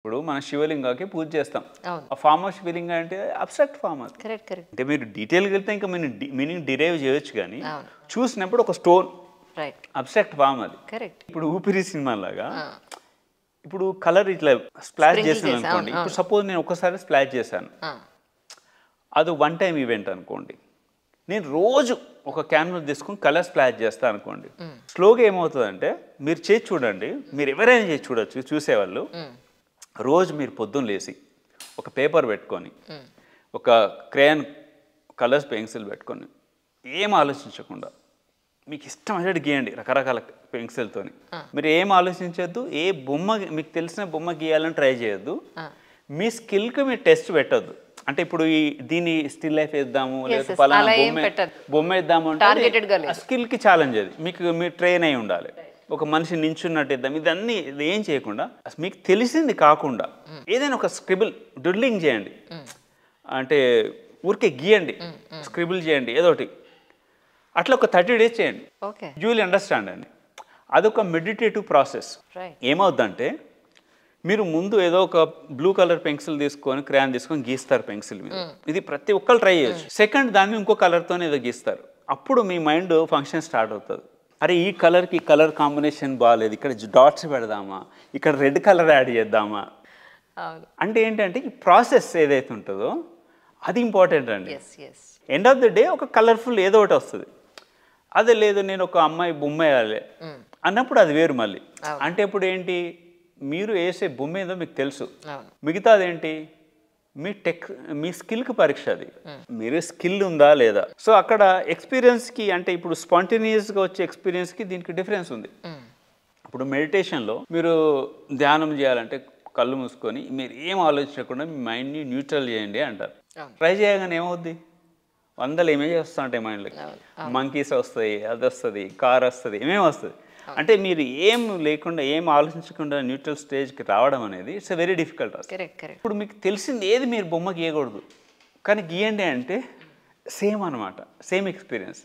ఇప్పుడు మన శివలింగాకి పూజ చేస్తాం ఆ ఫామ్ ఆఫ్ శివలింగ అంటే అబ్స్ట్రాక్ట్ ఫామ్ అది అంటే మీరు డీటెయిల్గా వెళ్తే ఇంకా మీరు మీనింగ్ డిరైవ్ చేయొచ్చు కానీ చూసినప్పుడు ఒక స్టోన్ అబ్స్ట్రాక్ట్ ఫామ్ అది ఇప్పుడు ఊపిరి సినిమా లాగా ఇప్పుడు కలర్ ఇట్లా స్ప్లాష్ చేసాను అనుకోండి ఇప్పుడు సపోజ్ నేను ఒకసారి స్ప్లాష్ చేశాను అది వన్ టైం ఈవెంట్ అనుకోండి నేను రోజు ఒక క్యాన్వస్ తీసుకుని కలర్ స్ప్లాష్ చేస్తాను అనుకోండి స్లోగా ఏమవుతుందంటే మీరు చేసి చూడండి మీరు ఎవరైనా చేసి చూడొచ్చు చూసేవాళ్ళు రోజు మీరు పొద్దున్న లేచి ఒక పేపర్ పెట్టుకొని ఒక క్రేయన్ కలర్స్ పెన్సిల్ పెట్టుకొని ఏం ఆలోచించకుండా మీకు ఇష్టం గీయండి రకరకాల పెన్సిల్తో మీరు ఏం ఆలోచించొద్దు ఏ బొమ్మ మీకు తెలిసిన బొమ్మ గీయాలని ట్రై చేయొద్దు మీ స్కిల్కి మీరు టెస్ట్ పెట్టద్దు అంటే ఇప్పుడు ఈ దీన్ని స్టిల్ లైఫ్ వేద్దాము లేదా పలానా బొమ్మ బొమ్మ వేద్దాము అంటే స్కిల్కి ఛాలెంజ్ అది మీకు మీరు ట్రైన్ అయి ఉండాలి ఒక మనిషి నించున్నట్టు ఇద్దాం ఇదన్నీ ఇది ఏం చేయకుండా మీకు తెలిసింది కాకుండా ఏదైనా ఒక స్క్రిబుల్ డ్రిల్లింగ్ చేయండి అంటే ఊరికే గీయండి స్క్రిబుల్ చేయండి ఏదో ఒకటి అట్లా ఒక థర్టీ డేస్ చేయండి విల్ అండర్స్టాండ్ అండి అదొక మెడిటేటివ్ ప్రాసెస్ ఏమవుద్దంటే మీరు ముందు ఏదో ఒక బ్లూ కలర్ పెన్సిల్ తీసుకొని క్రాన్ తీసుకొని గీస్తారు పెన్సిల్ మీద hmm. ఇది ప్రతి ఒక్కరు ట్రై చేయొచ్చు సెకండ్ దాన్ని ఇంకో కలర్తో ఏదో గీస్తారు అప్పుడు మీ మైండ్ ఫంక్షన్ స్టార్ట్ అవుతుంది అరే ఈ కలర్కి కలర్ కాంబినేషన్ బాగాలేదు ఇక్కడ డాట్స్ పెడదామా ఇక్కడ రెడ్ కలర్ యాడ్ చేద్దామా అంటే ఏంటంటే ఈ ప్రాసెస్ ఏదైతే ఉంటుందో అది ఇంపార్టెంట్ అండి ఎండ్ ఆఫ్ ది డే ఒక కలర్ఫుల్ ఏదో ఒకటి వస్తుంది అదే లేదు నేను ఒక అమ్మాయి బొమ్మేయాలి అన్నప్పుడు అది వేరు మళ్ళీ అంటే ఇప్పుడు ఏంటి మీరు వేసే బొమ్మ ఏదో మీకు తెలుసు మిగతాదేంటి మీ టెక్ మీ స్కిల్కి పరీక్ష అది మీరు స్కిల్ ఉందా లేదా సో అక్కడ ఎక్స్పీరియన్స్కి అంటే ఇప్పుడు స్పాంటేనియస్గా వచ్చే ఎక్స్పీరియన్స్కి దీనికి డిఫరెన్స్ ఉంది ఇప్పుడు మెడిటేషన్లో మీరు ధ్యానం చేయాలంటే కళ్ళు మూసుకొని మీరు ఏం ఆలోచించకుండా మీ మైండ్ని న్యూట్రల్ చేయండి అంటారు ట్రై చేయగానే ఏమవుద్ది వందలు ఏమేమి వస్తుంటాయి ఉంటాయి మైండ్లోకి మంకీస్ వస్తాయి అది వస్తుంది కార్ వస్తుంది ఏమేమి వస్తుంది అంటే మీరు ఏం లేకుండా ఏం ఆలోచించకుండా న్యూట్రల్ స్టేజ్కి రావడం అనేది ఇట్స్ వెరీ డిఫికల్ట్ ఇప్పుడు మీకు తెలిసింది ఏది మీరు బొమ్మ గీయకూడదు కానీ గీయండి అంటే సేమ్ అనమాట సేమ్ ఎక్స్పీరియన్స్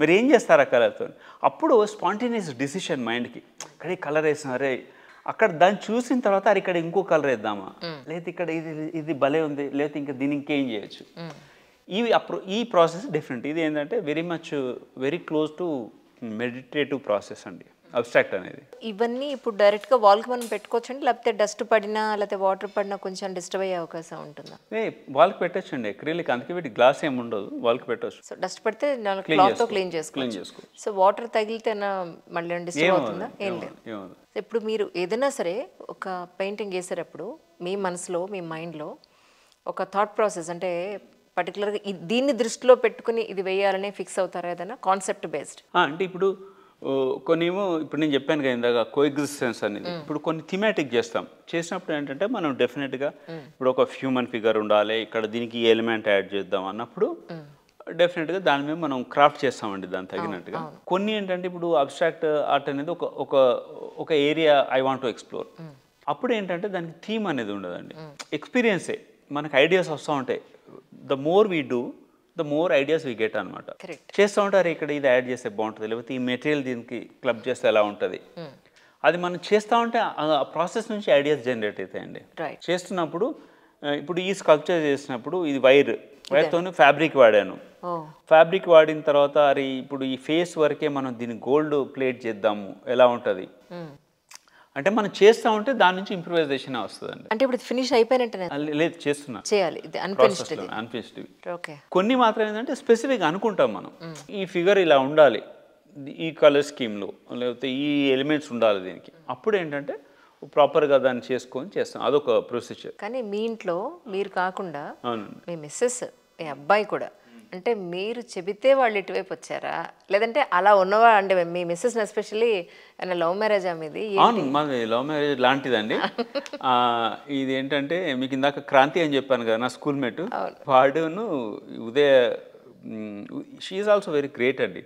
మీరు ఏం చేస్తారు ఆ కలర్తో అప్పుడు స్పాంటేనియస్ డిసిషన్ మైండ్కి ఇక్కడ కలర్ వేసిన అరే అక్కడ దాన్ని చూసిన తర్వాత అది ఇక్కడ ఇంకో కలర్ వేద్దామా hmm. లేదా ఇక్కడ ఇది ఇది భలే ఉంది లేకపోతే ఇంకా దీని ఇంకేం చేయొచ్చు ఇవి hmm. అప్పుడు ఈ ప్రాసెస్ డిఫరెంట్ ఇది ఏంటంటే very much very close to meditative process అండి అబ్స్ట్రాక్ట్ అనేది ఇవన్నీ ఇప్పుడు డైరెక్ట్గా వాల్కి మనం పెట్టుకోవచ్చండి లేకపోతే డస్ట్ పడినా లేకపోతే వాటర్ పడినా కొంచెం డిస్టర్బ్ అయ్యే అవకాశం ఉంటుందా ఏ పెట్టొచ్చు పెట్టచ్చండి అక్రిలిక్ అందుకే వీటి గ్లాస్ ఏమి ఉండదు వాల్కి పెట్టొచ్చు సో డస్ట్ పడితే తో క్లీన్ చేసుకో క్లీన్ చేసుకో సో వాటర్ తగిలితే మళ్ళీ డిస్టర్బ్ అవుతుందా ఏం లేదు ఇప్పుడు మీరు ఏదైనా సరే ఒక పెయింటింగ్ వేసేటప్పుడు మీ మనసులో మీ మైండ్లో ఒక థాట్ ప్రాసెస్ అంటే పర్టికులర్గా దీన్ని దృష్టిలో పెట్టుకుని ఇది వేయాలని ఫిక్స్ అవుతారా ఏదైనా కాన్సెప్ట్ బేస్డ్ అంటే ఇప్పుడు కొన్ని ఏమో ఇప్పుడు నేను చెప్పాను కదా ఇందాక కోఎగ్జిస్టెన్స్ అనేది ఇప్పుడు కొన్ని థిమాటిక్ చేస్తాం చేసినప్పుడు ఏంటంటే మనం డెఫినెట్గా ఇప్పుడు ఒక హ్యూమన్ ఫిగర్ ఉండాలి ఇక్కడ దీనికి ఎలిమెంట్ యాడ్ చేద్దాం అన్నప్పుడు డెఫినెట్గా దాని మీద మనం క్రాఫ్ట్ చేస్తామండి దాని తగినట్టుగా కొన్ని ఏంటంటే ఇప్పుడు అబ్స్ట్రాక్ట్ ఆర్ట్ అనేది ఒక ఒక ఒక area I want to explore అప్పుడు ఏంటంటే దానికి థీమ్ అనేది ఉండదండి ఎక్స్పీరియన్సే మనకు ఐడియాస్ వస్తూ ఉంటాయి the more we do the more ideas we get అనమాట చేస్తూ ఉంటారు ఇక్కడ ఇది యాడ్ చేస్తే బాగుంటుంది లేకపోతే ఈ మెటీరియల్ దీనికి క్లబ్ చేస్తే ఎలా ఉంటుంది hmm. అది మనం చేస్తూ ఉంటే ఆ ప్రాసెస్ నుంచి ఐడియాస్ జనరేట్ అవుతాయండి చేస్తున్నప్పుడు ఇప్పుడు ఈ స్కల్ప్చర్ చేసినప్పుడు ఇది వైర్ వైర్తో ఫ్యాబ్రిక్ వాడాను ఫ్యాబ్రిక్ వాడిన తర్వాత అరే ఇప్పుడు ఈ ఫేస్ వరకే మనం దీన్ని గోల్డ్ ప్లేట్ చేద్దాము ఎలా ఉంటుంది hmm. అంటే మనం చేస్తా ఉంటే దాని నుంచి ఇంప్రూవైజేషన్ వస్తుందండి అంటే ఇప్పుడు ఫినిష్ అయిపోయినట్టే లేదు చేస్తున్నా చేయాలి అన్ఫినిష్డ్ ఓకే కొన్ని మాత్రం ఏంటంటే స్పెసిఫిక్ అనుకుంటాం మనం ఈ ఫిగర్ ఇలా ఉండాలి ఈ కలర్ స్కీమ్లో లేకపోతే ఈ ఎలిమెంట్స్ ఉండాలి దీనికి అప్పుడు ఏంటంటే ప్రాపర్గా దాన్ని చేసుకొని చేస్తాం అదొక ప్రొసీజర్ కానీ మీ ఇంట్లో మీరు కాకుండా మీ మిస్సెస్ మీ అబ్బాయి కూడా అంటే మీరు చెబితే వాళ్ళు ఇటువైపు వచ్చారా లేదంటే అలా ఉన్నవా అంటే మీ మిస్సెస్ ఎస్పెషల్లీ లవ్ మ్యారేజ్ మీది మాది లవ్ మ్యారేజ్ లాంటిదండి ఇది ఏంటంటే మీకు ఇందాక క్రాంతి అని చెప్పాను కదా నా స్కూల్ మేట్ వాడును Udaya she also very great అండి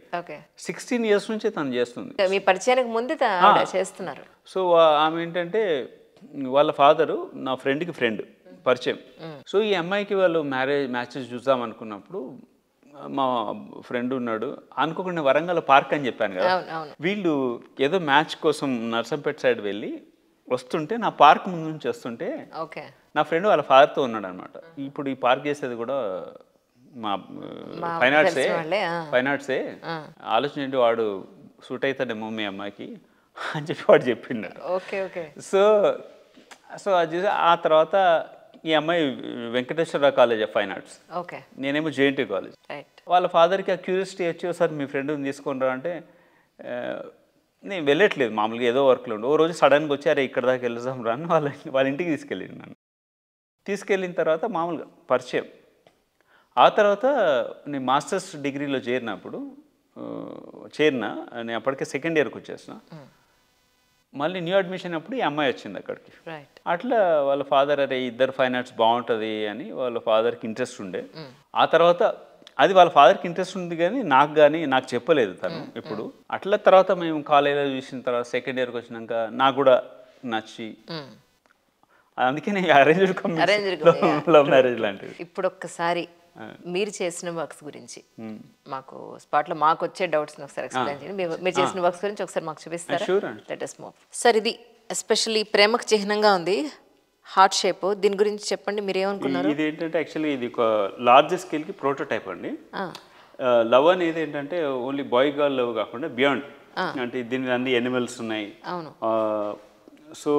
సిక్స్టీన్ ఇయర్స్ నుంచి తను చేస్తుంది మీ పరిచయానికి ముందే చేస్తున్నారు సో ఆమె ఏంటంటే వాళ్ళ ఫాదరు నా ఫ్రెండ్కి ఫ్రెండ్ పరిచయం సో ఈ అమ్మాయికి వాళ్ళు మ్యారేజ్ మ్యాచెస్ చూద్దాం అనుకున్నప్పుడు మా ఫ్రెండ్ ఉన్నాడు అనుకోకుండా వరంగల్ పార్క్ అని చెప్పాను కదా వీళ్ళు ఏదో మ్యాచ్ కోసం నర్సంపేట సైడ్ వెళ్ళి వస్తుంటే నా పార్క్ ముందు నుంచి వస్తుంటే నా ఫ్రెండ్ వాళ్ళ ఫాదర్తో ఉన్నాడు అనమాట ఇప్పుడు ఈ పార్క్ చేసేది కూడా మా ఫైన్ ఆర్ట్సే ఫైన్ ఆర్ట్సే ఆలోచన ఏంటి వాడు సూట్ అవుతాడేమో మీ అమ్మాయికి అని చెప్పి వాడు చెప్పిండు సో సో అది ఆ తర్వాత ఈ అమ్మాయి Venkateswara college of fine arts నేనేమో జేఎన్టీ కాలేజ్ వాళ్ళ ఫాదర్కి ఆ క్యూరియాసిటీ వచ్చి ఒకసారి మీ ఫ్రెండ్ని తీసుకుని రా అంటే నేను వెళ్ళట్లేదు మామూలుగా ఏదో వర్క్లో ఉండి ఓ రోజు సడన్గా వచ్చి అరే ఇక్కడ దాకా వెళ్దాం రా అని వాళ్ళ వాళ్ళ ఇంటికి తీసుకెళ్ళింది నన్ను తీసుకెళ్ళిన తర్వాత మామూలుగా పరిచయం ఆ తర్వాత నేను మాస్టర్స్ డిగ్రీలో చేరినప్పుడు చేరిన నేను అప్పటికే సెకండ్ ఇయర్కి వచ్చేసిన మళ్ళీ న్యూ అడ్మిషన్ అప్పుడు ఈ అమ్మాయి వచ్చింది అక్కడికి అట్లా వాళ్ళ ఫాదర్ అరే ఇద్దరు ఫైన్ ఆర్ట్స్ బాగుంటుంది అని వాళ్ళ ఫాదర్కి ఇంట్రెస్ట్ ఉండే ఆ తర్వాత అది వాళ్ళ ఫాదర్కి ఇంట్రెస్ట్ ఉంది కానీ నాకు కానీ నాకు చెప్పలేదు తను ఇప్పుడు అట్లా తర్వాత మేము కాలేజీలో చూసిన తర్వాత సెకండ్ ఇయర్కి వచ్చినాక నాకు కూడా నచ్చి అందుకే నేను అరేంజ్ లవ్ మ్యారేజ్ లాంటిది ఇప్పుడు ఒక్కసారి మీరు చేసిన వర్క్స్ గురించి మాకు లో మాకు వచ్చే డౌట్స్ ఒకసారి ఎక్స్ప్లెయిన్ చేయండి మీరు చేసిన వర్క్స్ గురించి ఒకసారి మాకు చూపిస్తారు లెట్ అస్ మూవ్ సార్ ఇది ఎస్పెషల్లీ ప్రేమకు చిహ్నంగా ఉంది హార్ట్ షేప్ దీని గురించి చెప్పండి మీరు ఏమనుకున్నారు ఇది ఏంటంటే యాక్చువల్లీ ఇది ఒక లార్జ్ కి ప్రోటోటైప్ అండి లవ్ అనేది ఏంటంటే ఓన్లీ బాయ్ గర్ల్ లవ్ కాకుండా బియాండ్ అంటే దీని అన్ని ఎనిమల్స్ ఉన్నాయి అవును సో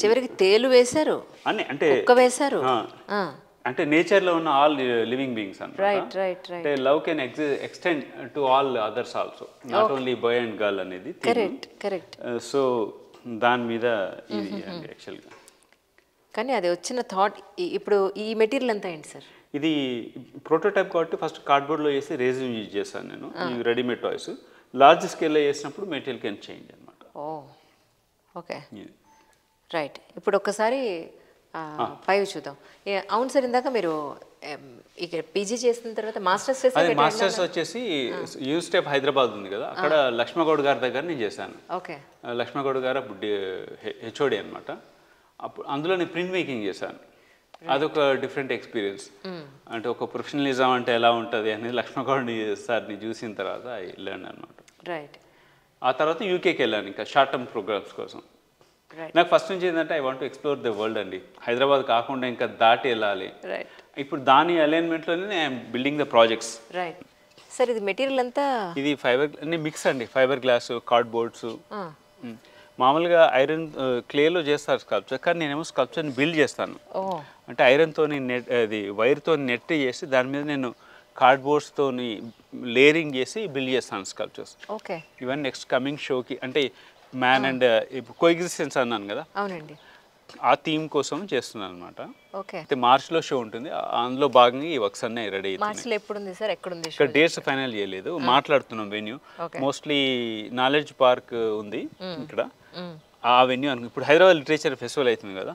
చివరికి తేలు వేశారు అని అంటే ఒక్క వేశారు అంటే నేచర్ లో ఉన్న all living beings right right అంటే love can extend to all others also not only boy and girl అనేది కరెక్ట్ కరెక్ట్ సో దాని మీద ఇది యాక్చువల్గా mm-hmm, కానీ అది వచ్చిన థాట్ ఇప్పుడు ఈ మెటీరియల్ అంతా ఏంటి సార్ ఇది ప్రోటోటైప్ కాబట్టి ఫస్ట్ కార్డ్బోర్డ్లో వేసి రేజిన్ యూజ్ చేశాను నేను రెడీమేడ్ టాయ్స్ లార్జ్ స్కేల్లో వేసినప్పుడు మెటీరియల్ కెన్ చేంజ్ అనమాట ఓ ఓకే రైట్ ఇప్పుడు ఒక్కసారి ఫైవ్ చూద్దాం అవును సార్ ఇందాక మీరు ఇక్కడ పీజీ చేసిన తర్వాత మాస్టర్స్ చేసి మాస్టర్స్ వచ్చేసి స్టెప్ హైదరాబాద్ ఉంది కదా అక్కడ లక్ష్మగౌడ్ గారి దగ్గర నేను చేశాను ఓకే లక్ష్మగౌడ్ గారు అప్పుడు హెచ్ఓడి అనమాట అప్పుడు అందులో నేను ప్రింట్ మేకింగ్ చేశాను అదొక డిఫరెంట్ ఎక్స్పీరియన్స్ అంటే ఒక ప్రొఫెషనలిజం అంటే ఎలా ఉంటుంది అనేది లక్ష్మణగౌడ్ సార్ని చూసిన తర్వాత వెళ్ళాను అనమాట రైట్ ఆ తర్వాత యూకేకి వెళ్ళాను ఇంకా షార్ట్ టర్మ్ ప్రోగ్రామ్స్ కోసం నాకు ఫస్ట్ నుంచి ఏంటంటే I want explore the world అండి హైదరాబాద్ కాకుండా ఇంకా దాటి వెళ్ళాలి ఇప్పుడు దాని అలైన్మెంట్లోనే I'm building the projects right sir ఇది మెటీరియల్ అంతా ఇది ఫైబర్ మిక్స్ అండి ఫైబర్ గ్లాస్ కార్డ్ బోర్డ్స్ మామూలుగా ఐరన్ క్లేలో చేస్తారు స్కల్ప్చర్ కానీ నేనేమో స్కల్ప్చర్ని బిల్డ్ చేస్తాను అంటే ఐరన్తో నెట్ అది వైర్తో నెట్ చేసి దాని మీద నేను కార్డ్బోర్డ్స్తో లేరింగ్ చేసి బిల్డ్ చేస్తాను sculptures okay even next coming షోకి అంటే మ్యాన్ అండ్ కోఎగ్జిస్టెన్స్ అన్నాను కదా అవునండి ఆ థీమ్ కోసం చేస్తున్నాను అనమాట అయితే మార్చ్లో లో షో ఉంటుంది అందులో భాగంగా ఈ వర్క్స్ అన్నీ రెడీ అవుతుంది ఎప్పుడు ఉంది సార్ ఎక్కడ ఉంది ఇక్కడ డేట్స్ ఫైనల్ చేయలేదు మాట్లాడుతున్నాం వెన్యూ మోస్ట్లీ నాలెడ్జ్ పార్క్ ఉంది ఇక్కడ ఆ వెన్యూ అనుకు ఇప్పుడు హైదరాబాద్ లిటరేచర్ ఫెస్టివల్ అవుతుంది కదా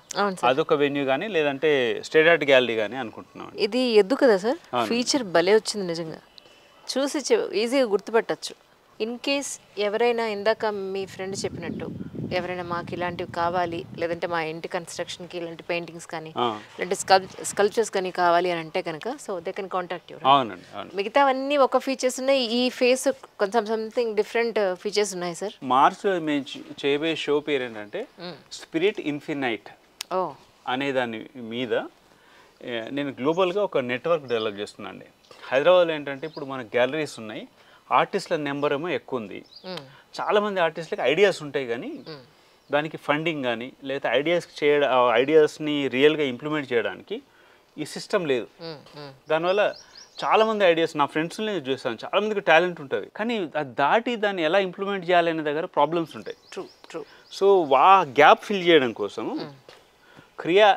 అదొక వెన్యూ కానీ లేదంటే స్టేట్ ఆర్ట్ గ్యాలరీ కానీ అనుకుంటున్నాం ఇది ఎద్దు కదా సార్ ఫీచర్ భలే వచ్చింది నిజంగా చూసి ఈజీగా గుర్తుపట్టచ్చు ఇన్ కేస్ ఎవరైనా ఇందాక మీ ఫ్రెండ్ చెప్పినట్టు ఎవరైనా మాకు ఇలాంటివి కావాలి లేదంటే మా ఇంటి కన్స్ట్రక్షన్కి ఇలాంటి పెయింటింగ్స్ కానీ లేదంటే స్కల్చర్స్ కానీ కావాలి అని అంటే కనుక so they can contact you మిగతావన్నీ ఒక ఫీచర్స్ ఉన్నాయి ఈ ఫేస్ కొంచెం సంథింగ్ డిఫరెంట్ ఫీచర్స్ ఉన్నాయి సార్ మార్చ్ మేము చేయబోయే షో పేరు ఏంటంటే స్పిరిట్ hmm. ఇన్ఫినైట్ ఓ అనే దాని మీద నేను గ్లోబల్గా ఒక నెట్వర్క్ డెవలప్ చేస్తున్నాను అండి హైదరాబాద్లో ఏంటంటే ఇప్పుడు మన గ్యాలరీస్ ఉన్నాయి ఆర్టిస్టుల నెంబర్ ఏమో ఎక్కువ ఉంది చాలామంది ఆర్టిస్టులకి ఐడియాస్ ఉంటాయి కానీ దానికి ఫండింగ్ కానీ లేదా ఐడియాస్ చేయ ఐడియాస్ని రియల్గా ఇంప్లిమెంట్ చేయడానికి ఈ సిస్టమ్ లేదు దానివల్ల చాలామంది ఐడియాస్ నా ఫ్రెండ్స్ని నేను చూస్తాను చాలామందికి టాలెంట్ ఉంటుంది కానీ అది దాటి దాన్ని ఎలా ఇంప్లిమెంట్ చేయాలనే దగ్గర ప్రాబ్లమ్స్ ఉంటాయి ట్రూ ట్రూ సో ఆ గ్యాప్ ఫిల్ చేయడం కోసం క్రియా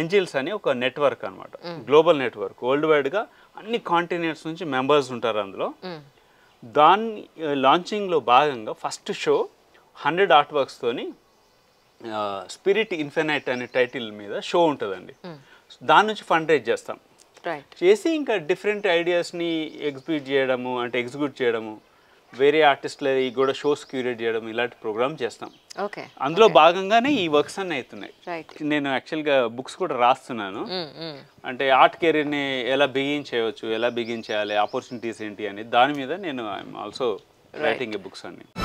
ఎంజిల్స్ అని ఒక నెట్వర్క్ అనమాట గ్లోబల్ నెట్వర్క్ వరల్డ్ వైడ్గా అన్ని కాంటినెంట్స్ నుంచి మెంబర్స్ ఉంటారు అందులో దాని లాంచింగ్లో భాగంగా ఫస్ట్ షో హండ్రెడ్ ఆర్ట్ వర్క్స్తోని స్పిరిట్ ఇన్ఫినైట్ అనే టైటిల్ మీద షో ఉంటుందండి దాని నుంచి ఫండ్ రేజ్ చేస్తాం చేసి ఇంకా డిఫరెంట్ ఐడియాస్ని ఎగ్జిక్యూట్ చేయడము అంటే ఎగ్జిక్యూట్ చేయడము వేరే ఆర్టిస్టులు కూడా షోస్ క్యూరేట్ చేయడం ఇలాంటి ప్రోగ్రామ్ చేస్తాం అందులో భాగంగానే ఈ వర్క్స్ అన్నీ అవుతున్నాయి నేను యాక్చువల్గా బుక్స్ కూడా రాస్తున్నాను అంటే ఆర్ట్ కెరీర్ని ఎలా బిగిన్ చేయవచ్చు ఎలా బిగిన్ చేయాలి ఆపర్చునిటీస్ ఏంటి అని దాని మీద నేను I'm also writing a books అన్నీ